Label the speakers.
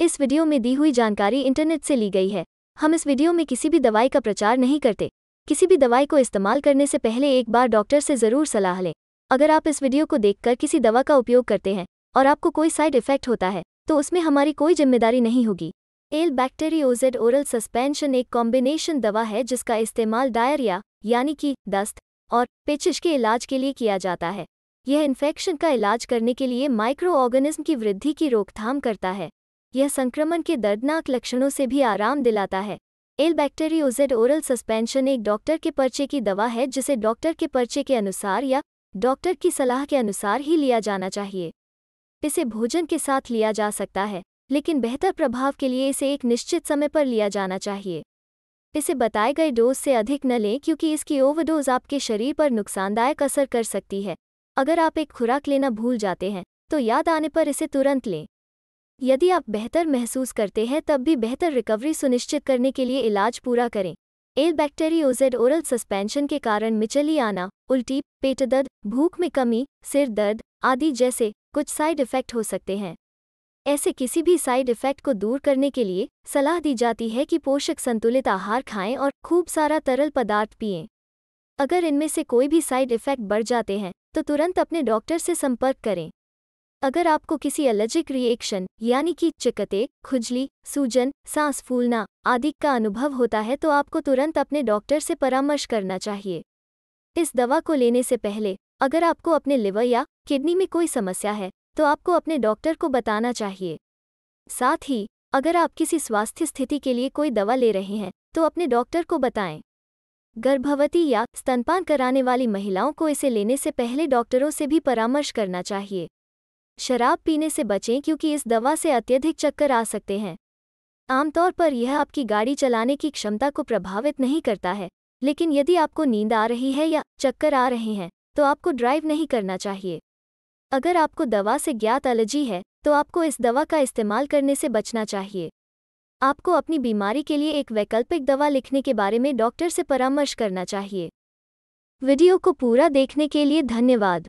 Speaker 1: इस वीडियो में दी हुई जानकारी इंटरनेट से ली गई है हम इस वीडियो में किसी भी दवाई का प्रचार नहीं करते किसी भी दवाई को इस्तेमाल करने से पहले एक बार डॉक्टर से ज़रूर सलाह लें अगर आप इस वीडियो को देखकर किसी दवा का उपयोग करते हैं और आपको कोई साइड इफेक्ट होता है तो उसमें हमारी कोई जिम्मेदारी नहीं होगी एल बैक्टेरियोजेड ओरल सस्पेंशन एक कॉम्बिनेशन दवा है जिसका इस्तेमाल डायरिया यानी कि दस्त और पेचिश के इलाज के लिए किया जाता है यह इन्फेक्शन का इलाज करने के लिए माइक्रो ऑर्गेनिज्म की वृद्धि की रोकथाम करता है यह संक्रमण के दर्दनाक लक्षणों से भी आराम दिलाता है एल बैक्टेरियोजेड ओरल सस्पेंशन एक डॉक्टर के पर्चे की दवा है जिसे डॉक्टर के पर्चे के अनुसार या डॉक्टर की सलाह के अनुसार ही लिया जाना चाहिए इसे भोजन के साथ लिया जा सकता है लेकिन बेहतर प्रभाव के लिए इसे एक निश्चित समय पर लिया जाना चाहिए इसे बताए गए डोज से अधिक न लें क्योंकि इसकी ओवरडोज आपके शरीर पर नुकसानदायक असर कर सकती है अगर आप एक खुराक लेना भूल जाते हैं तो याद आने पर इसे तुरंत लें यदि आप बेहतर महसूस करते हैं तब भी बेहतर रिकवरी सुनिश्चित करने के लिए इलाज पूरा करें एल बैक्टेरियोजेड ओरल सस्पेंशन के कारण मिचली आना उल्टी पेट दर्द भूख में कमी सिर दर्द आदि जैसे कुछ साइड इफ़ेक्ट हो सकते हैं ऐसे किसी भी साइड इफ़ेक्ट को दूर करने के लिए सलाह दी जाती है कि पोषक संतुलित आहार खाएं और खूब सारा तरल पदार्थ पिएं अगर इनमें से कोई भी साइड इफ़ेक्ट बढ़ जाते हैं तो तुरंत अपने डॉक्टर से संपर्क करें अगर आपको किसी एलर्जिक रिएक्शन यानी कि चिकते खुजली सूजन सांस फूलना आदि का अनुभव होता है तो आपको तुरंत अपने डॉक्टर से परामर्श करना चाहिए इस दवा को लेने से पहले अगर आपको अपने लिवर या किडनी में कोई समस्या है तो आपको अपने डॉक्टर को बताना चाहिए साथ ही अगर आप किसी स्वास्थ्य स्थिति के लिए कोई दवा ले रहे हैं तो अपने डॉक्टर को बताएं गर्भवती या स्तनपान कराने वाली महिलाओं को इसे लेने से पहले डॉक्टरों से भी परामर्श करना चाहिए शराब पीने से बचें क्योंकि इस दवा से अत्यधिक चक्कर आ सकते हैं आमतौर पर यह आपकी गाड़ी चलाने की क्षमता को प्रभावित नहीं करता है लेकिन यदि आपको नींद आ रही है या चक्कर आ रहे हैं तो आपको ड्राइव नहीं करना चाहिए अगर आपको दवा से ज्ञात एलर्जी है तो आपको इस दवा का इस्तेमाल करने से बचना चाहिए आपको अपनी बीमारी के लिए एक वैकल्पिक दवा लिखने के बारे में डॉक्टर से परामर्श करना चाहिए वीडियो को पूरा देखने के लिए धन्यवाद